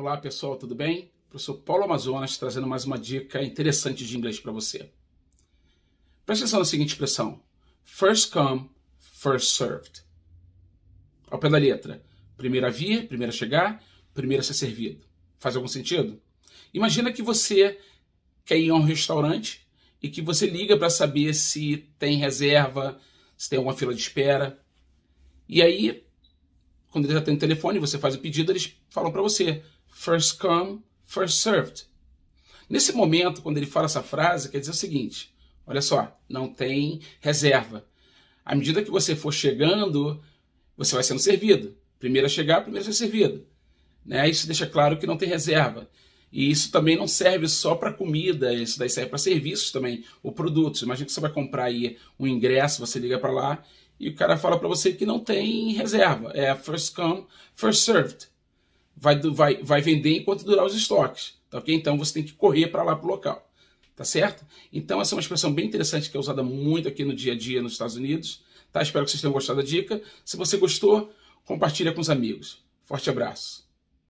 Olá pessoal, tudo bem? Professor Paulo Amazonas trazendo mais uma dica interessante de inglês para você. Presta atenção na seguinte expressão: First come, first served. Ao pé da letra: primeiro a vir, primeiro a chegar, primeiro a ser servido. Faz algum sentido? Imagina que você quer ir a um restaurante e que você liga para saber se tem reserva, se tem alguma fila de espera. E aí, quando eles atendem o telefone, você faz o pedido, eles falam para você: first come, first served. Nesse momento, quando ele fala essa frase, quer dizer o seguinte: olha só, não tem reserva. À medida que você for chegando, você vai sendo servido. Primeiro a chegar, primeiro a ser servido. Né? Isso deixa claro que não tem reserva. E isso também não serve só para comida, isso daí serve para serviços também, ou produtos. Imagina que você vai comprar aí um ingresso, você liga para lá e o cara fala para você que não tem reserva. É first come, first served vai, vai, vai vender enquanto durar os estoques, tá ok? Então você tem que correr para lá para o local, tá certo? Então essa é uma expressão bem interessante que é usada muito aqui no dia a dia nos Estados Unidos, tá? Espero que vocês tenham gostado da dica. Se você gostou, compartilha com os amigos. Forte abraço.